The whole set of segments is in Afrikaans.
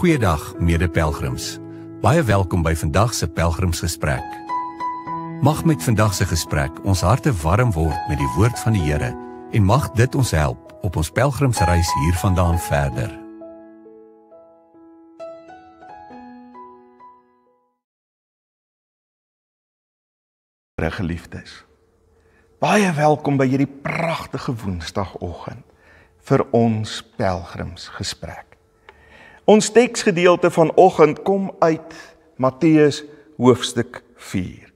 Goeiedag mede-pelgrims. Baie welkom by vandag se pelgrimsgesprek. Mag met vandag se gesprek ons harte warm word met die woord van die Here en mag dit ons help op ons pelgrimsreis hiervandaan verder. Regeliefdes. Baie welkom by hierdie pragtige Woensdagoggend vir ons pelgrimsgesprek. Ons teksgedeelte vanoggend kom uit Matteus hoofstuk 4.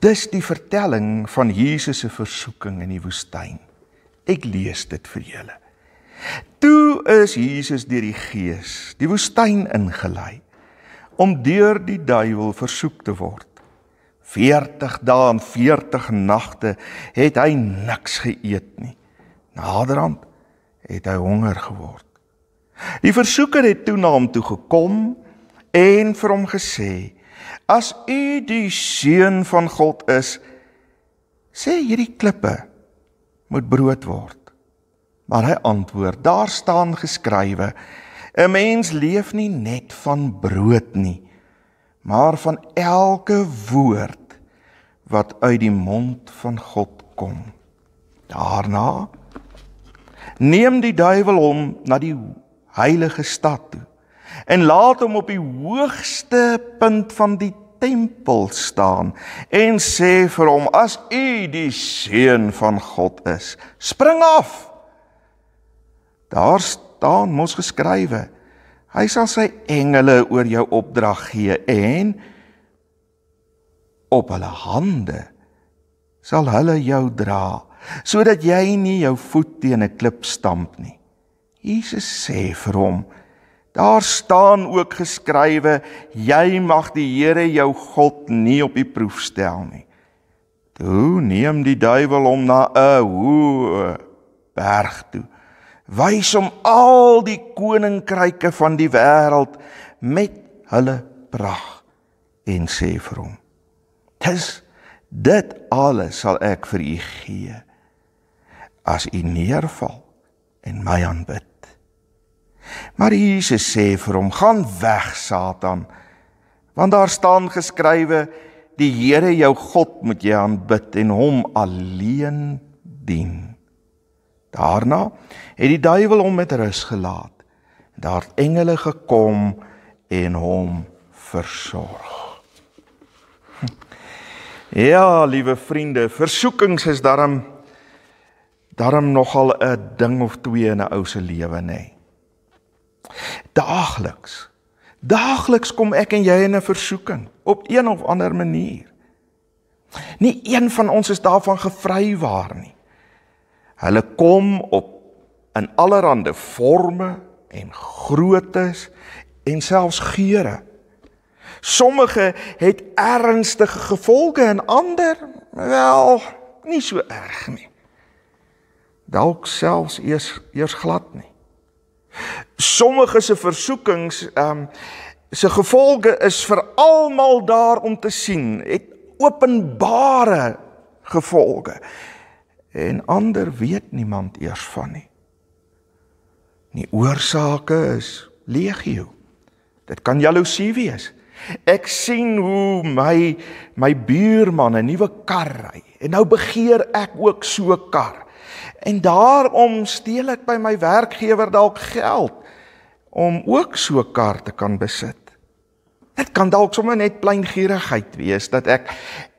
Dis die vertelling van Jesus se versoeking in die woestyn. Ek lees dit vir julle. Toe is Jesus deur die Gees die woestyn ingelei om deur die duiwel versoek te word. 40 dae en 40 nagte het hy niks geëet nie. Naderhand het hy honger geword. Die versoeker het toe na hom toe gekom en vir hom gesê: "As u die seun van God is, sê hierdie klippe moet brood word." Maar hy antwoord: "Daar staan geskrywe: 'n Mens leef nie net van brood nie, maar van elke woord wat uit die mond van God kom." Daarna neem die duiwel hom na die heilige stad toe en laat hom op die hoogste punt van die tempel staan en sê vir hom as u die seun van God is spring af daar staan mos geskrywe hy sal sy engele oor jou opdrag gee en op hulle hande sal hulle jou dra sodat jy nie jou voet teen 'n klip stamp nie Jesus sê vir hom: Daar staan ook geskrywe: Jy mag die Here jou God nie op die proef stel nie. Toe neem die duiwel hom na 'n hoë berg toe. Wys hom al die koninkryke van die wêreld met hulle pragt en sê vir hom: Dis dit alles sal ek vir u gee as u neerval en my aanbid. Maar Jesus sê vir hom: "Gaan weg, Satan, want daar staan geskrywe: Die Here jou God moet jy aanbid en hom alleen dien." Daarna het die duiwel hom met rus gelaat. Daar het engele gekom en hom versorg. Hm. Ja, liewe vriende, versoekings is daarom daarom nogal 'n ding of twee in 'n ou se lewe, nê. Nee daagliks. Daagliks kom ek en jy in 'n versoeking op een of ander manier. Nie een van ons is daarvan gevry waar nie. Hulle kom op in allerlei forme en groottes en selfs geure. Sommige het ernstige gevolge en ander wel nie so erg nie. Dalk selfs eers eers glad nie. Sommige se versoekings ehm um, se gevolge is vir almal daar om te sien, het openbare gevolge. En ander weet niemand eers van nie. Nie oorsake is legio. Dit kan jaloesie wees. Ek sien hoe my my buurman 'n nuwe kar ry en nou begeer ek ook so 'n kar. En daarom steel ek by my werkgewer dalk geld om ook so kaarte kan besit. Dit kan dalk sommer net pleingierigheid wees dat ek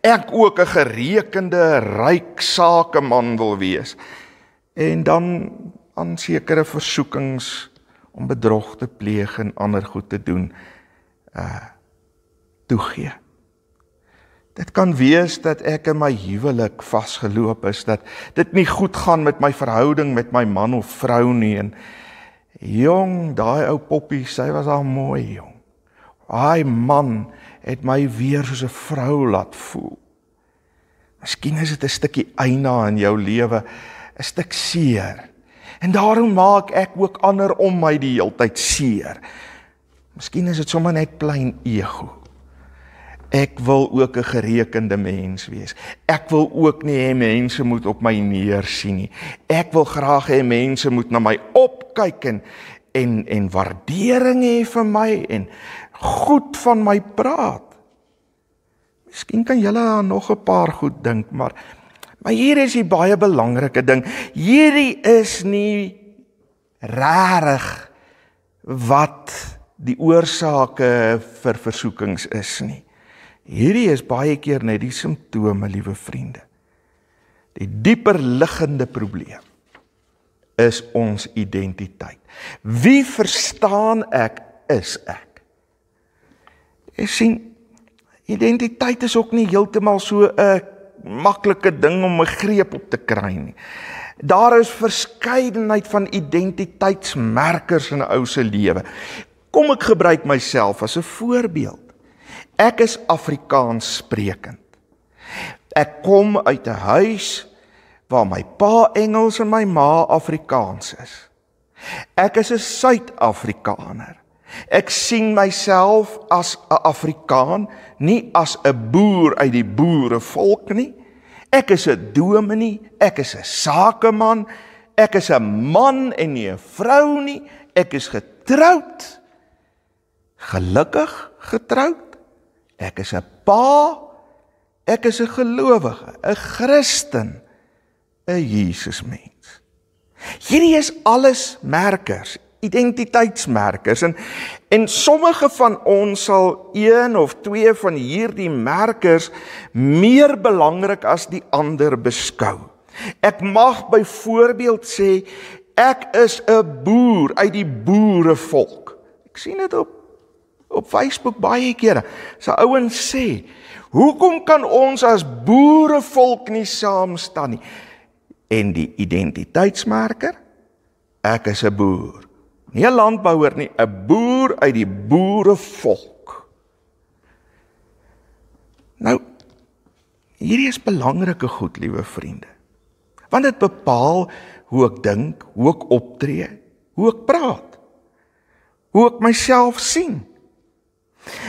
ek ook 'n gerekende ryk sakeman wil wees. En dan aan sekere versoekings om bedrog te pleeg en ander goed te doen uh toegee. Dit kan wees dat ek in my huwelik vasgeloop is dat dit nie goed gaan met my verhouding met my man of vrou nie en jong, daai ou poppie, sy was al mooi jong. Ai man, het my weer soos 'n vrou laat voel. Miskien is dit 'n stukkie eina in jou lewe, 'n stuk seer. En daarom maak ek ook ander om my die heeltyd seer. Miskien is dit sommer net plain ego ek wil ook 'n gerekende mens wees. Ek wil ook nie hê mense moet op my neersien nie. Ek wil graag hê mense moet na my opkyk en en en waardering hê vir my en goed van my praat. Miskien kan julle aan nog 'n paar goed dink, maar maar hier is 'n baie belangrike ding. Hierdie is nie rarig wat die oorsake vir versoekings is nie. Hierdie is baie keer net die simptome, liewe vriende. Die dieper liggende probleem is ons identiteit. Wie verstaan ek is ek? Jy sien, identiteit is ook nie heeltemal so 'n maklike ding om 'n greep op te kry nie. Daar is verskeidenheid van identiteitsmerkers in 'n ou se lewe. Kom ek gebruik myself as 'n voorbeeld. Ek is Afrikaans sprekend. Ek kom uit 'n huis waar my pa Engels en my ma Afrikaans is. Ek is 'n Suid-Afrikaner. Ek sien myself as 'n Afrikaan, nie as 'n boer uit die boerevolk nie. Ek is 'n dominee, ek is 'n sakeman, ek is 'n man en nie 'n vrou nie. Ek is getroud. Gelukkig getroud. Ek is 'n pa. Ek is 'n gelowige, 'n Christen, 'n Jesusmens. Hierdie is alles merkers, identiteitsmerkers en en sommige van ons sal een of twee van hierdie merkers meer belangrik as die ander beskou. Ek mag byvoorbeeld sê ek is 'n boer uit die boerevolk. Ek sien dit op op Facebook baie kere. Sy ouens sê, "Hoekom kan ons as boerevolk nie saam staan nie?" En die identiteitsmerker, ek is 'n boer. Nie 'n landbouer nie, 'n boer uit die boerevolk. Nou hierdie is belangrike goed, liewe vriende. Want dit bepaal hoe ek dink, hoe ek optree, hoe ek praat, hoe ek myself sien.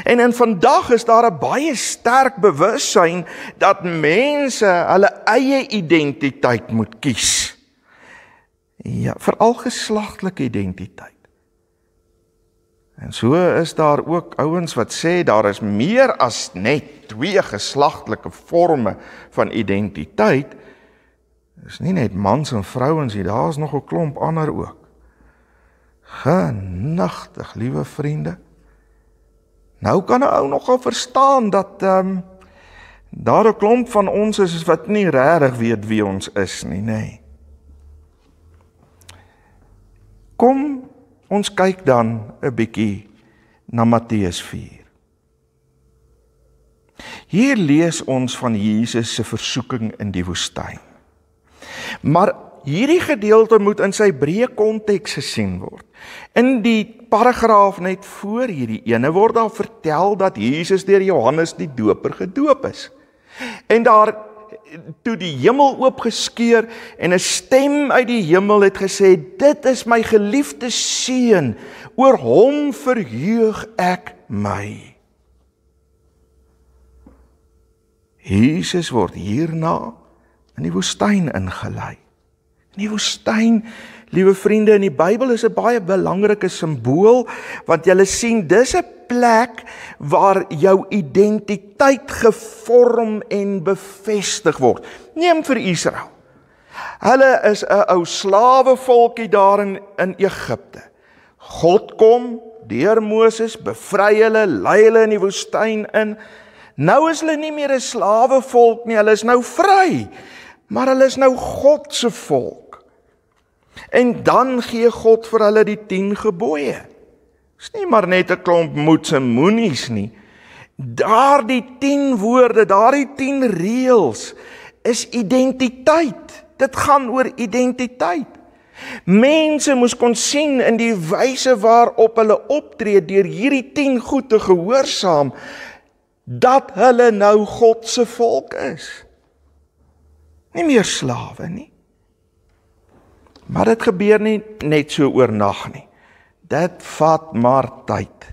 En in vandag is daar 'n baie sterk bewussyn dat mense hulle eie identiteit moet kies. Ja, veral geslagtelike identiteit. En so is daar ook ouens wat sê daar is meer as net twee geslagtelike forme van identiteit. Dis nie net mans en vrouens nie, daar's nog 'n klomp ander ook. Genadig, liewe vriende. Nou kan 'n ou nogal verstaan dat ehm um, daar 'n klomp van ons is wat nie regtig weet wie ons is nie, nê. Nee. Kom ons kyk dan 'n bietjie na Matteus 4. Hier lees ons van Jesus se versoeking in die woestyn. Maar hierdie gedeelte moet in sy breë konteks gesien word. In die paragraaf net voor hierdie ene word daar vertel dat Jesus deur Johannes die Doper gedoop is. En daar toe die hemel oopgeskeur en 'n stem uit die hemel het gesê dit is my geliefde seun oor hom verheug ek my Jesus word hierna in die woestyn ingelei In die woestyn, liewe vriende, in die Bybel is 'n baie belangrike simbool want jy sien dis 'n plek waar jou identiteit gevorm en bevestig word. Neem vir Israel. Hulle is 'n ou slawevolkie daar in in Egipte. God kom deur Moses bevry hulle, lei hulle in die woestyn in. Nou is hulle nie meer 'n slawevolk nie, hulle is nou vry. Maar hulle is nou God se volk. En dan gee God vir hulle die 10 gebooie. Dis nie maar net 'n klomp moets en moenies nie. Daardie 10 woorde, daardie 10 reëls is identiteit. Dit gaan oor identiteit. Mense moes kon sien in die wyse waarop hulle optree deur hierdie 10 goed te gehoorsaam dat hulle nou God se volk is. Nie meer slawe nie. Maar dit gebeur nie net so oornag nie. Dit vat maar tyd.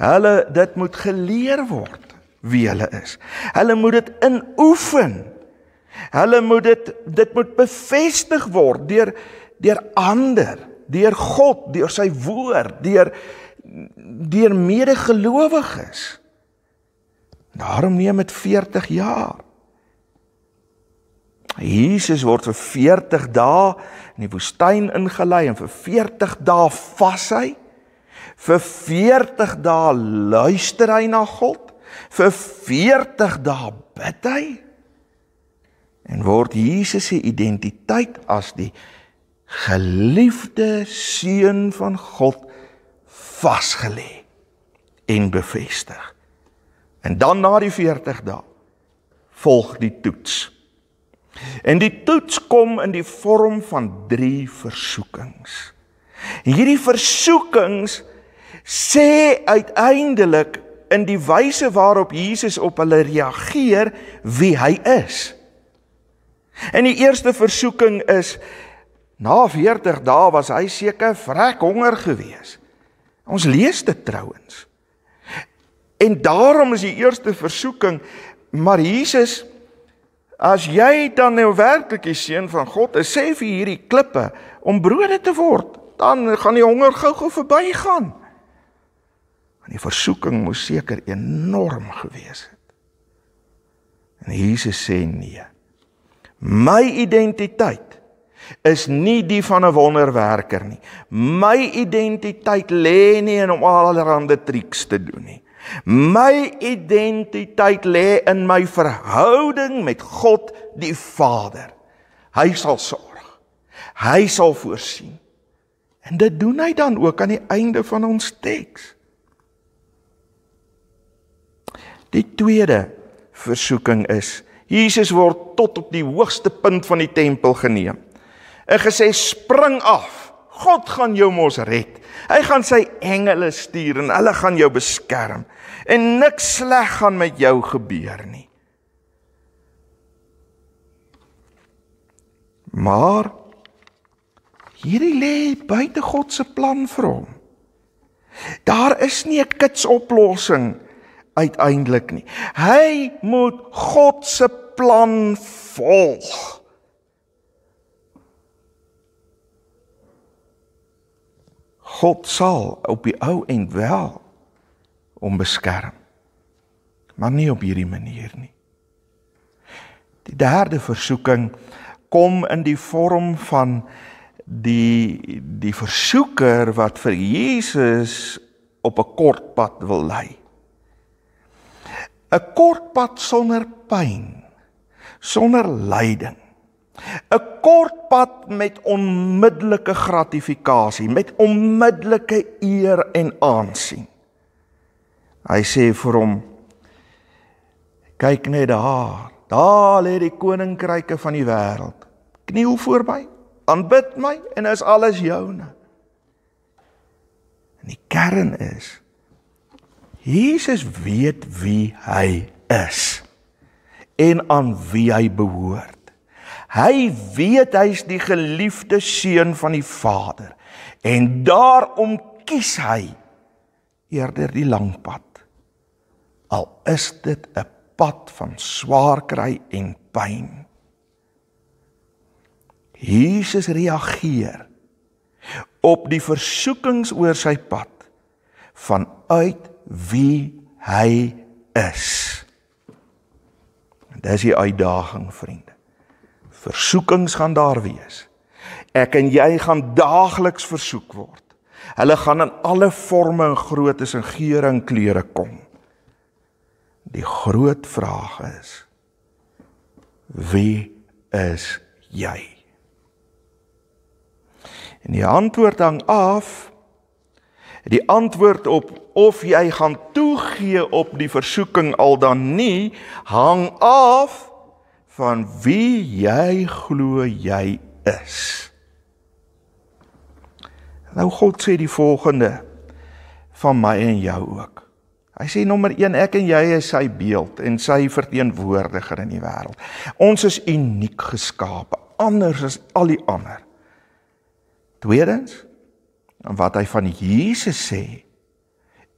Hulle dit moet geleer word wie hulle is. Hulle moet dit inoefen. Hulle moet dit dit moet bevestig word deur deur ander, deur God, deur sy woord, deur deur medegelowiges. Daarom neem dit 40 jaar. Jesus word vir 40 dae in die woestyn ingelei en vir 40 dae vas hy. Vir 40 dae luister hy na God. Vir 40 dae bid hy. En word Jesus se identiteit as die geliefde seun van God vasgelê en bevestig. En dan na die 40 dae volg die toets. En die toets kom in die vorm van drie versoekings. Hierdie versoekings sê uiteindelik in die wyse waarop Jesus op hulle reageer wie hy is. En die eerste versoeking is na 40 dae was hy seker vrek honger geweest. Ons lees dit trouens. En daarom is die eerste versoeking maar Jesus As jy dan nou werklik die seun van God is, sê vir hierdie klippe om brode te word, dan gaan die honger gou-gou verbygaan. Want die versoeking moes seker enorm gewees het. En Jesus sê nee. My identiteit is nie die van 'n wonderwerker nie. My identiteit lê nie in om allerlei ander triekste doen nie. My identiteit lê in my verhouding met God die Vader. Hy sal sorg. Hy sal voorsien. En dit doen hy dan ook aan die einde van ons teks. Die tweede versoeking is Jesus word tot op die hoogste punt van die tempel geneem. En gesê spring af. God gaan jou mos red. Hy gaan sy engele stuur en hulle gaan jou beskerm en niks sleg gaan met jou gebeur nie. Maar hierdie lê buite God se plan vir hom. Daar is nie 'n kitsoplossing uiteindelik nie. Hy moet God se plan volg. God sal op die ou end wel hom beskerm. Maar nie op hierdie manier nie. Die derde versoeking kom in die vorm van die die versoeker wat vir Jesus op 'n kort pad wil lei. 'n Kort pad sonder pyn, sonder lyding. 'n kort pad met onmiddellike gratifikasie, met onmiddellike eer en aansien. Hy sê vir hom: "Kyk net daar, daar lê die koninkryke van die wêreld. Kniel voor my, aanbid my en is alles joune." En die kern is: Jesus weet wie hy is en aan wie hy behoort. Hy weet hy is die geliefde seun van die Vader en daarom kies hy eerder die lang pad. Al is dit 'n pad van swaar kry en pyn. Jesus reageer op die versoekings oor sy pad vanuit wie hy is. En dis die uitdaging, vriende. Versoekings gaan daar wees. Ek en jy gaan daagliks versoek word. Hulle gaan in alle forme en groottes en geure en kleure kom. Die groot vraag is: Wie is jy? En die antwoord hang af die antwoord op of jy gaan toegee op die versoeking al dan nie hang af van wie jy glo jy is. Nou God sê die volgende van my en jou ook. Hy sê nommer 1 ek en jy is sy beeld en sy verteenwoordiger in die wêreld. Ons is uniek geskape, anders as al die ander. Tweedens, wat hy van Jesus sê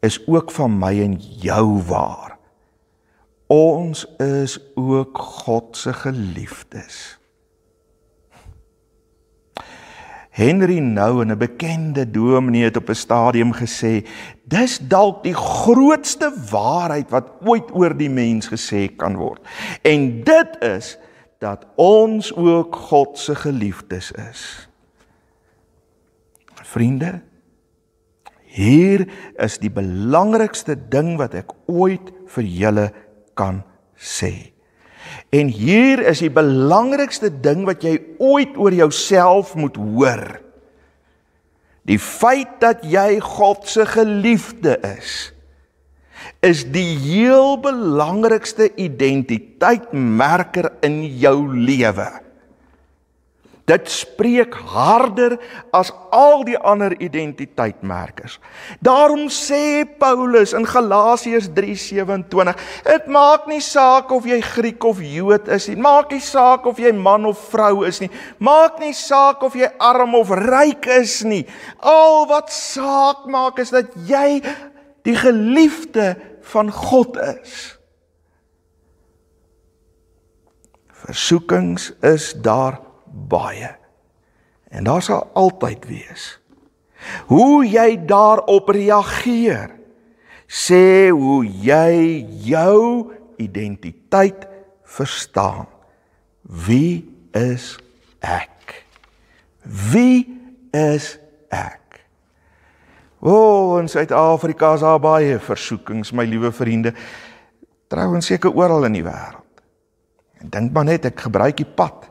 is ook van my en jou waar ons is ook God se geliefdes. Henry Nou en 'n bekende dominee het op 'n stadium gesê: "Dis dalk die grootste waarheid wat ooit oor die mens gesê kan word. En dit is dat ons ook God se geliefdes is." Vriende, hier is die belangrikste ding wat ek ooit vir julle kan sê. En hier is die belangrikste ding wat jy ooit oor jouself moet hoor. Die feit dat jy God se geliefde is, is die heel belangrikste identiteitmerker in jou lewe. Dit spreek harder as al die ander identiteitmerkers. Daarom sê Paulus in Galasiërs 3:27, dit maak nie saak of jy Griek of Jood is nie, maak nie saak of jy man of vrou is nie, maak nie saak of jy arm of ryk is nie. Al wat saak maak is dat jy die geliefde van God is. Versoekings is daar baie. En daar sal altyd wees. Hoe jy daarop reageer, sê hoe jy jou identiteit verstaan. Wie is ek? Wie is ek? O, oh, in Suid-Afrika is daar baie versoekings, my liewe vriende. Trouwens seker oral in die wêreld. En dink maar net ek gebruik die pad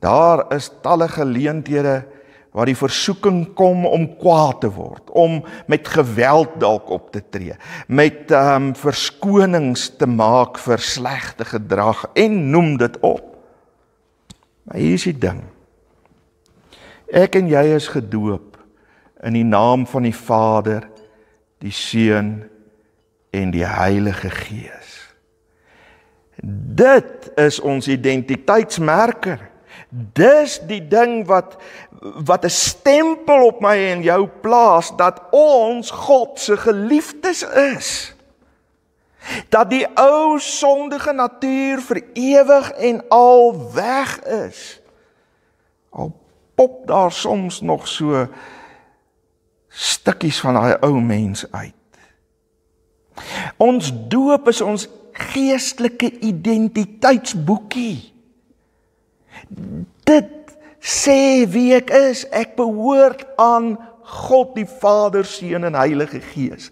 Daar is talle geleenthede waar die versoeking kom om kwaad te word, om met geweld dalk op te tree, met ehm um, verskonings te maak vir slegte gedrag en noem dit op. Maar hier is die ding. Ek en jy is gedoop in die naam van die Vader, die Seun en die Heilige Gees. Dit is ons identiteitsmerker. Dis die ding wat wat 'n stempel op my en jou plaas dat ons God se geliefdes is. Dat die ou sondige natuur vir ewig en al weg is. Al pop daar soms nog so stukkies van daai ou mens uit. Ons doop is ons geestelike identiteitsboekie dit sê wie ek is. Ek behoort aan God die Vader, Seun en Heilige Gees.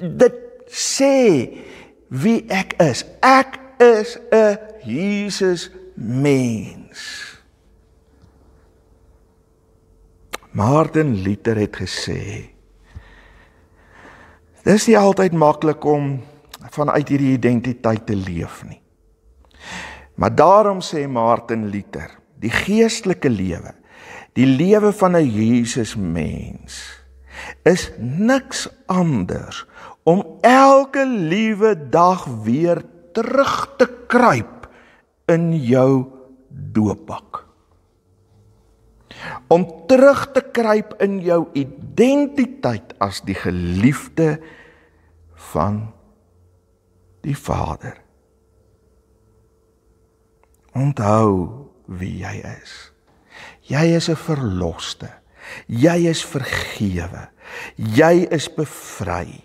Dit sê wie ek is. Ek is 'n Jesus mens. Martin Luther het gesê: Dis nie altyd maklik om vanuit hierdie identiteit te leef nie. Maar daarom sê Martin Luther, die geestelike lewe, die lewe van 'n Jesus mens is niks anders om elke liewe dag weer terug te kruip in jou doopbak. Om terug te kruip in jou identiteit as die geliefde van die Vader. Onthou wie jy is. Jy is 'n verloste. Jy is vergewe. Jy is bevry.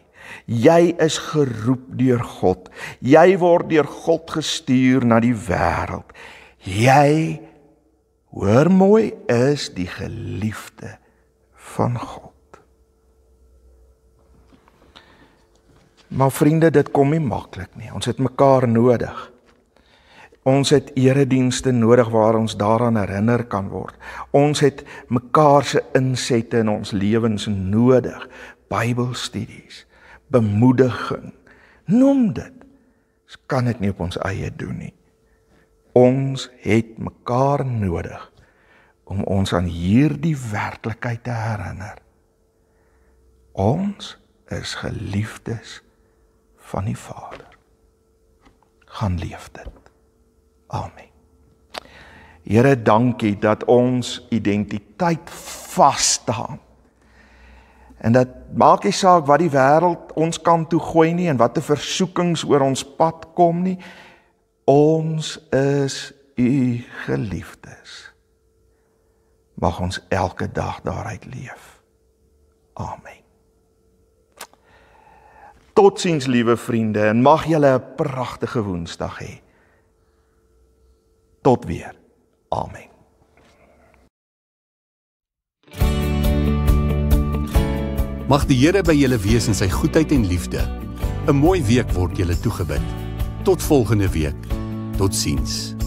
Jy is geroep deur God. Jy word deur God gestuur na die wêreld. Jy hoor mooi is die geliefde van God. Maar vriende, dit kom nie maklik nie. Ons het mekaar nodig ons het eredienste nodig waar ons daaraan herinner kan word. Ons het mekaar se insette in ons lewens nodig. Bybelstudies, bemoediging. Noem dit. Ons kan dit nie op ons eie doen nie. Ons het mekaar nodig om ons aan hierdie werklikheid te herinner. Ons is geliefdes van die Vader. Gaan leef dit. Amen. Here, dankie dat ons identiteit vas staan. En dit maak nie saak wat die wêreld ons kan toe gooi nie en watter versoekings oor ons pad kom nie. Ons is u geliefdes. Mag ons elke dag daaruit leef. Amen. Totsiens liewe vriende en mag julle 'n pragtige Woensdag hê. Tot weer. Amen. Mag die Here by julle wees in sy goedheid en liefde. 'n Mooi week word julle toegebid. Tot volgende week. Totsiens.